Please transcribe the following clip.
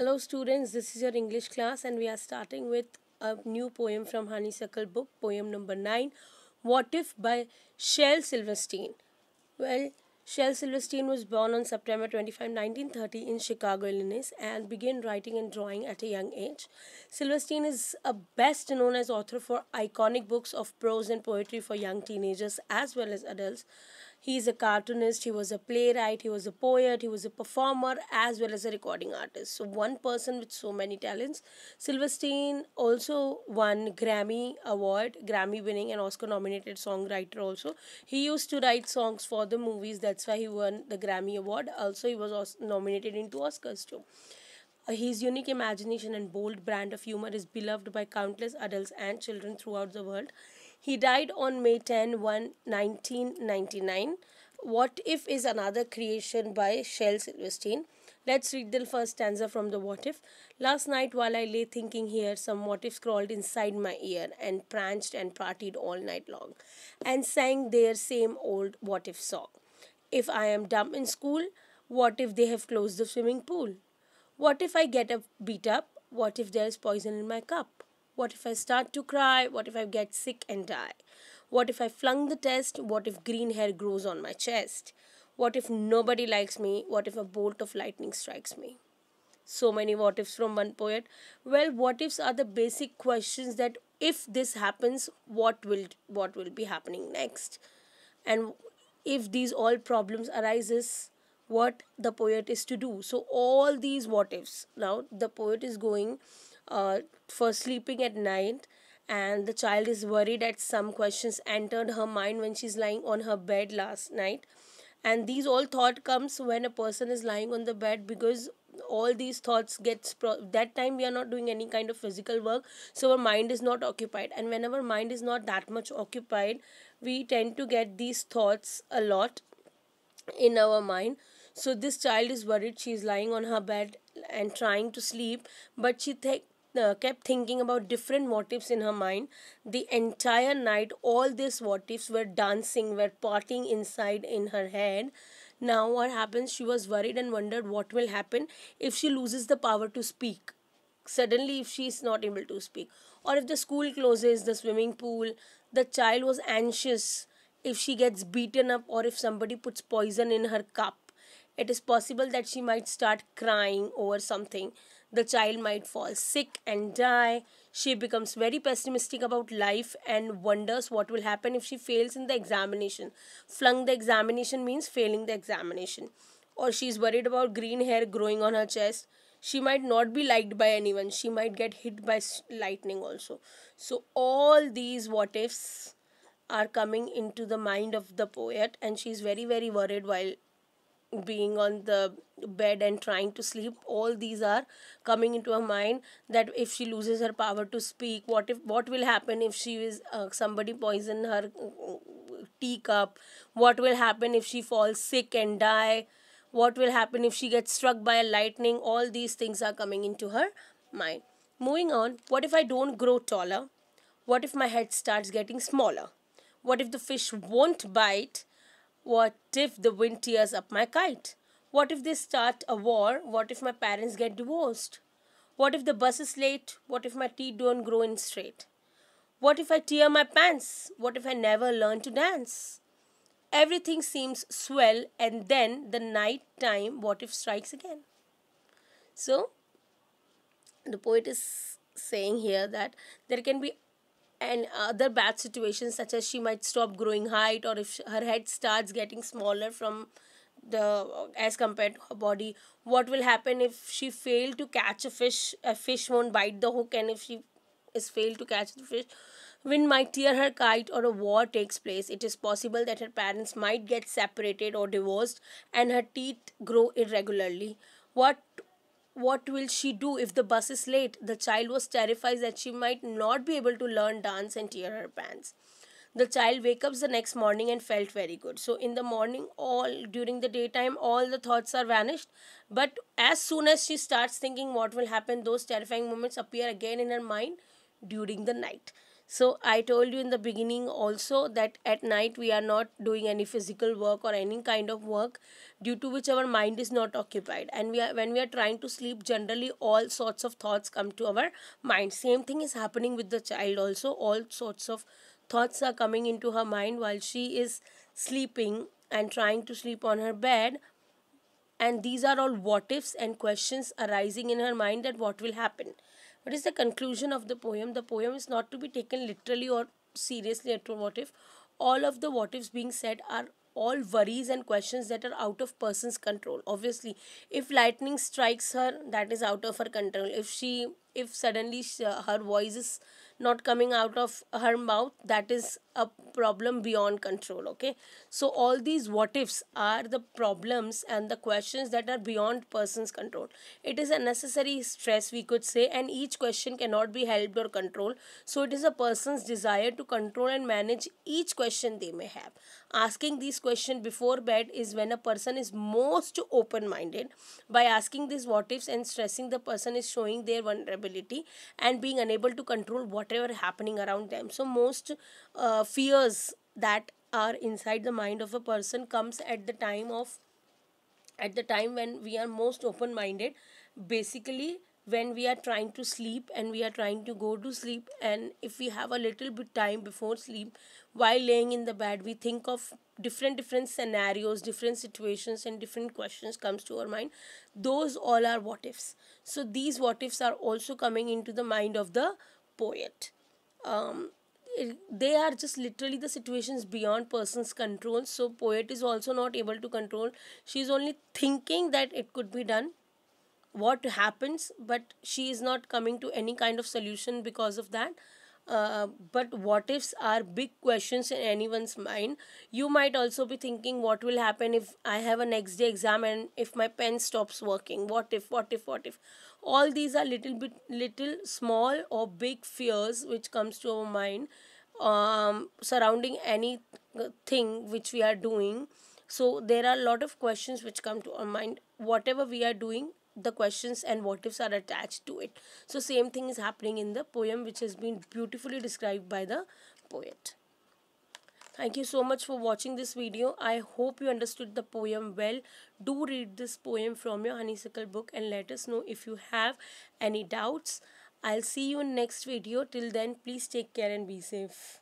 Hello students, this is your English class and we are starting with a new poem from Honeysuckle book, poem number 9, What If by Shel Silverstein. Well, Shel Silverstein was born on September 25, 1930 in Chicago, Illinois and began writing and drawing at a young age. Silverstein is a best known as author for iconic books of prose and poetry for young teenagers as well as adults he is a cartoonist, he was a playwright, he was a poet, he was a performer as well as a recording artist. So, one person with so many talents. Silverstein also won Grammy Award, Grammy winning and Oscar nominated songwriter also. He used to write songs for the movies, that's why he won the Grammy Award. Also, he was nominated into Oscars too. Uh, his unique imagination and bold brand of humor is beloved by countless adults and children throughout the world. He died on May 10, 1999. What If is another creation by Shel Silverstein. Let's read the first stanza from the What If. Last night while I lay thinking here, some What If crawled inside my ear and pranced and partied all night long and sang their same old What If song. If I am dumb in school, what if they have closed the swimming pool? What if I get a beat up? What if there is poison in my cup? What if I start to cry? What if I get sick and die? What if I flung the test? What if green hair grows on my chest? What if nobody likes me? What if a bolt of lightning strikes me? So many what ifs from one poet. Well, what ifs are the basic questions that if this happens, what will what will be happening next? And if these all problems arises, what the poet is to do. So all these what ifs. Now the poet is going uh, for sleeping at night and the child is worried that some questions entered her mind when she's lying on her bed last night and these all thought comes when a person is lying on the bed because all these thoughts gets pro- that time we are not doing any kind of physical work so our mind is not occupied and whenever mind is not that much occupied we tend to get these thoughts a lot in our mind so this child is worried she is lying on her bed and trying to sleep but she think uh, kept thinking about different motives in her mind the entire night all these motives were dancing were parting inside in her head now what happens she was worried and wondered what will happen if she loses the power to speak suddenly if she is not able to speak or if the school closes the swimming pool the child was anxious if she gets beaten up or if somebody puts poison in her cup it is possible that she might start crying over something the child might fall sick and die. She becomes very pessimistic about life and wonders what will happen if she fails in the examination. Flung the examination means failing the examination. Or she is worried about green hair growing on her chest. She might not be liked by anyone. She might get hit by lightning also. So, all these what ifs are coming into the mind of the poet, and she's very, very worried while being on the bed and trying to sleep all these are coming into her mind that if she loses her power to speak what if what will happen if she is uh, somebody poison her uh, teacup what will happen if she falls sick and die what will happen if she gets struck by a lightning all these things are coming into her mind moving on what if i don't grow taller what if my head starts getting smaller what if the fish won't bite what if the wind tears up my kite? What if they start a war? What if my parents get divorced? What if the bus is late? What if my teeth don't grow in straight? What if I tear my pants? What if I never learn to dance? Everything seems swell, and then the night time, what if strikes again? So, the poet is saying here that there can be and other bad situations such as she might stop growing height or if her head starts getting smaller from the as compared to her body what will happen if she failed to catch a fish a fish won't bite the hook and if she is failed to catch the fish wind might tear her kite or a war takes place it is possible that her parents might get separated or divorced and her teeth grow irregularly what what will she do if the bus is late? The child was terrified that she might not be able to learn dance and tear her pants. The child wakes up the next morning and felt very good. So in the morning, all during the daytime, all the thoughts are vanished. But as soon as she starts thinking what will happen, those terrifying moments appear again in her mind during the night so i told you in the beginning also that at night we are not doing any physical work or any kind of work due to which our mind is not occupied and we are when we are trying to sleep generally all sorts of thoughts come to our mind same thing is happening with the child also all sorts of thoughts are coming into her mind while she is sleeping and trying to sleep on her bed and these are all what ifs and questions arising in her mind that what will happen what is the conclusion of the poem? The poem is not to be taken literally or seriously at what if. All of the what ifs being said are all worries and questions that are out of person's control obviously if lightning strikes her that is out of her control if she if suddenly she, her voice is not coming out of her mouth that is a problem beyond control okay so all these what ifs are the problems and the questions that are beyond person's control it is a necessary stress we could say and each question cannot be helped or controlled so it is a person's desire to control and manage each question they may have asking these questions before bed is when a person is most open minded by asking these what ifs and stressing the person is showing their vulnerability and being unable to control whatever happening around them so most uh, fears that are inside the mind of a person comes at the time of at the time when we are most open minded basically when we are trying to sleep and we are trying to go to sleep and if we have a little bit time before sleep while laying in the bed we think of different different scenarios different situations and different questions comes to our mind those all are what ifs so these what ifs are also coming into the mind of the poet um, they are just literally the situations beyond person's control so poet is also not able to control she's only thinking that it could be done what happens but she is not coming to any kind of solution because of that uh, but what ifs are big questions in anyone's mind you might also be thinking what will happen if i have a next day exam and if my pen stops working what if what if what if all these are little bit little small or big fears which comes to our mind um, surrounding any thing which we are doing so there are a lot of questions which come to our mind whatever we are doing the questions and what ifs are attached to it. So same thing is happening in the poem which has been beautifully described by the poet. Thank you so much for watching this video. I hope you understood the poem well. Do read this poem from your honeysuckle book and let us know if you have any doubts. I'll see you in next video. Till then, please take care and be safe.